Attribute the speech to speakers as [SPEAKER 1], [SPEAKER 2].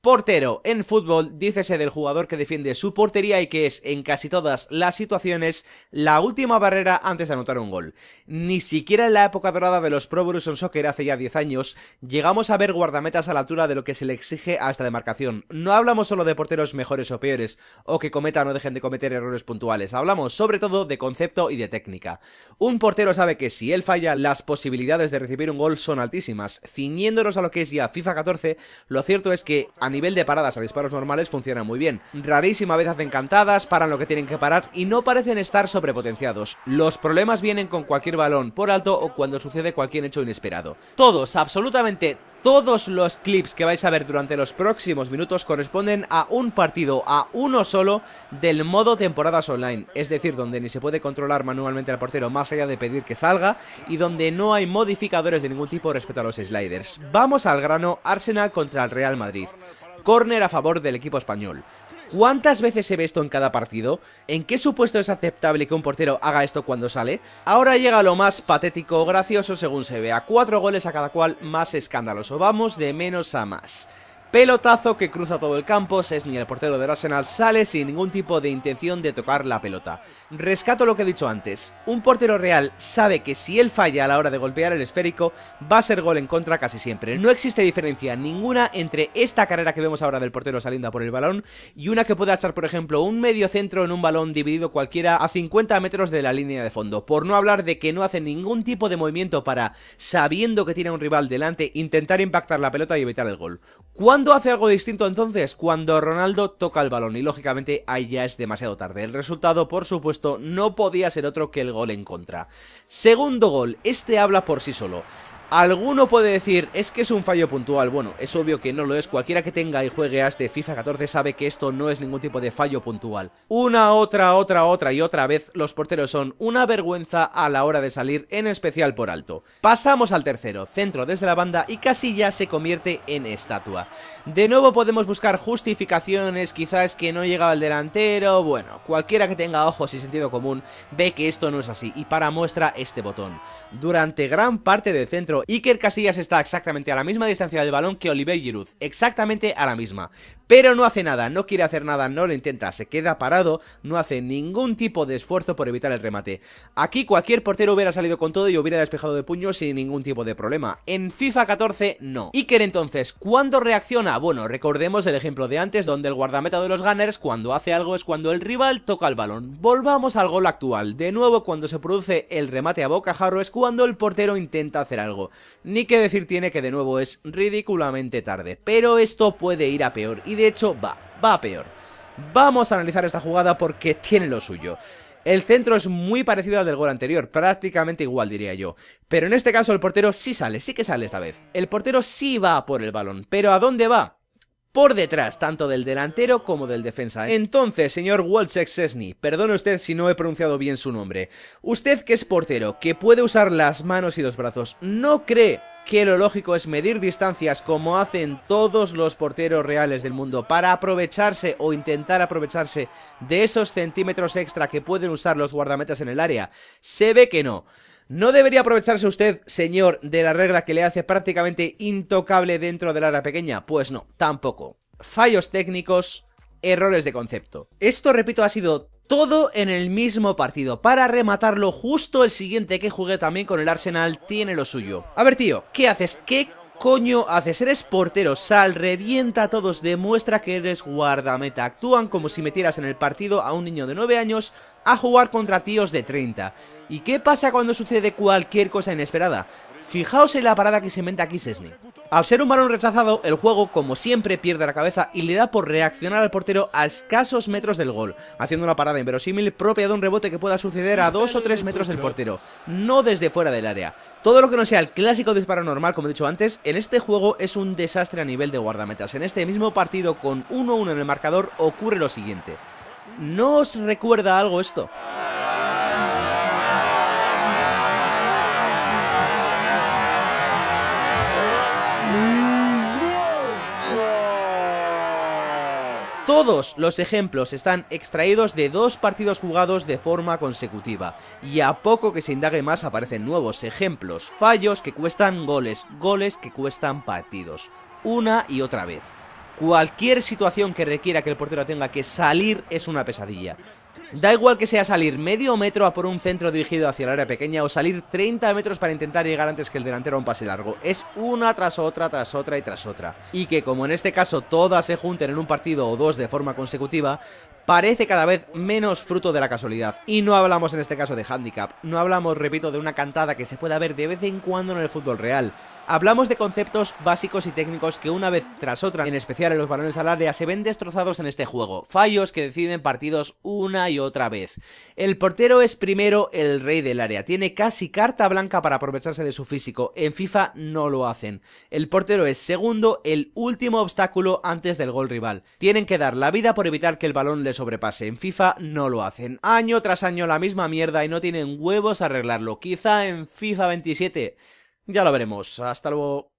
[SPEAKER 1] Portero. En fútbol, dícese del jugador que defiende su portería y que es, en casi todas las situaciones, la última barrera antes de anotar un gol. Ni siquiera en la época dorada de los Pro en Soccer hace ya 10 años, llegamos a ver guardametas a la altura de lo que se le exige a esta demarcación. No hablamos solo de porteros mejores o peores, o que cometan o dejen de cometer errores puntuales, hablamos sobre todo de concepto y de técnica. Un portero sabe que si él falla, las posibilidades de recibir un gol son altísimas. Ciñéndonos a lo que es ya FIFA 14, lo cierto es que a nivel de paradas a disparos normales funciona muy bien. Rarísima vez hacen cantadas, paran lo que tienen que parar y no parecen estar sobrepotenciados. Los problemas vienen con cualquier balón por alto o cuando sucede cualquier hecho inesperado. Todos, absolutamente todos los clips que vais a ver durante los próximos minutos corresponden a un partido, a uno solo, del modo temporadas online. Es decir, donde ni se puede controlar manualmente al portero más allá de pedir que salga y donde no hay modificadores de ningún tipo respecto a los sliders. Vamos al grano, Arsenal contra el Real Madrid. Corner a favor del equipo español. ¿Cuántas veces se ve esto en cada partido? ¿En qué supuesto es aceptable que un portero haga esto cuando sale? Ahora llega lo más patético o gracioso según se vea. Cuatro goles a cada cual más escandaloso. Vamos de menos a más. Pelotazo que cruza todo el campo, Sesni, el portero del Arsenal, sale sin ningún tipo de intención de tocar la pelota. Rescato lo que he dicho antes, un portero real sabe que si él falla a la hora de golpear el esférico, va a ser gol en contra casi siempre. No existe diferencia ninguna entre esta carrera que vemos ahora del portero saliendo por el balón y una que puede echar, por ejemplo, un medio centro en un balón dividido cualquiera a 50 metros de la línea de fondo. Por no hablar de que no hace ningún tipo de movimiento para, sabiendo que tiene un rival delante, intentar impactar la pelota y evitar el gol. ¿Cuándo hace algo distinto entonces? Cuando Ronaldo toca el balón y lógicamente ahí ya es demasiado tarde. El resultado, por supuesto, no podía ser otro que el gol en contra. Segundo gol, este habla por sí solo. Alguno puede decir, es que es un fallo puntual. Bueno, es obvio que no lo es. Cualquiera que tenga y juegue a este FIFA 14 sabe que esto no es ningún tipo de fallo puntual. Una, otra, otra, otra y otra vez los porteros son una vergüenza a la hora de salir, en especial por alto. Pasamos al tercero, centro desde la banda y casi ya se convierte en estatua. De nuevo podemos buscar justificaciones, quizás que no llegaba el delantero... Bueno, cualquiera que tenga ojos y sentido común ve que esto no es así. Y para muestra este botón. Durante gran parte del centro Iker Casillas está exactamente a la misma distancia del balón que Oliver Giroud, exactamente a la misma. Pero no hace nada, no quiere hacer nada, no lo intenta, se queda parado, no hace ningún tipo de esfuerzo por evitar el remate. Aquí cualquier portero hubiera salido con todo y hubiera despejado de puño sin ningún tipo de problema. En FIFA 14 no. Iker entonces, ¿cuándo reacciona? Bueno, recordemos el ejemplo de antes donde el guardameta de los Gunners cuando hace algo es cuando el rival toca el balón. Volvamos al gol actual. De nuevo cuando se produce el remate a bocajarro es cuando el portero intenta hacer algo. Ni que decir tiene que de nuevo es ridículamente tarde, pero esto puede ir a peor y de hecho va, va a peor. Vamos a analizar esta jugada porque tiene lo suyo. El centro es muy parecido al del gol anterior, prácticamente igual diría yo. Pero en este caso el portero sí sale, sí que sale esta vez. El portero sí va por el balón, pero ¿a dónde va? por detrás, tanto del delantero como del defensa. Entonces, señor Wolczek Sesny, perdone usted si no he pronunciado bien su nombre. Usted que es portero, que puede usar las manos y los brazos, ¿no cree que lo lógico es medir distancias como hacen todos los porteros reales del mundo para aprovecharse o intentar aprovecharse de esos centímetros extra que pueden usar los guardametas en el área? Se ve que no. ¿No debería aprovecharse usted, señor, de la regla que le hace prácticamente intocable dentro del área pequeña? Pues no, tampoco. Fallos técnicos, errores de concepto. Esto, repito, ha sido todo en el mismo partido. Para rematarlo, justo el siguiente que jugué también con el Arsenal tiene lo suyo. A ver, tío, ¿qué haces? ¿Qué coño haces? Eres portero, sal, revienta a todos, demuestra que eres guardameta. Actúan como si metieras en el partido a un niño de 9 años a jugar contra tíos de 30. ¿Y qué pasa cuando sucede cualquier cosa inesperada? Fijaos en la parada que se inventa aquí Al ser un balón rechazado, el juego, como siempre, pierde la cabeza y le da por reaccionar al portero a escasos metros del gol, haciendo una parada inverosímil propia de un rebote que pueda suceder a 2 o 3 metros del portero, no desde fuera del área. Todo lo que no sea el clásico disparo normal, como he dicho antes, en este juego es un desastre a nivel de guardametas. En este mismo partido, con 1-1 en el marcador, ocurre lo siguiente. ¿No os recuerda algo esto? Todos los ejemplos están extraídos de dos partidos jugados de forma consecutiva, y a poco que se indague más aparecen nuevos ejemplos, fallos que cuestan goles, goles que cuestan partidos, una y otra vez. Cualquier situación que requiera que el portero tenga que salir es una pesadilla. Da igual que sea salir medio metro a por un centro dirigido hacia el área pequeña o salir 30 metros para intentar llegar antes que el delantero a un pase largo. Es una tras otra, tras otra y tras otra. Y que como en este caso todas se junten en un partido o dos de forma consecutiva, parece cada vez menos fruto de la casualidad. Y no hablamos en este caso de handicap, no hablamos, repito, de una cantada que se pueda ver de vez en cuando en el fútbol real. Hablamos de conceptos básicos y técnicos que una vez tras otra, en especial en los balones al área, se ven destrozados en este juego. Fallos que deciden partidos una y otra vez. El portero es primero el rey del área, tiene casi carta blanca para aprovecharse de su físico. En FIFA no lo hacen. El portero es segundo, el último obstáculo antes del gol rival. Tienen que dar la vida por evitar que el balón les sobrepase en FIFA no lo hacen. Año tras año la misma mierda y no tienen huevos a arreglarlo. Quizá en FIFA 27. Ya lo veremos. Hasta luego.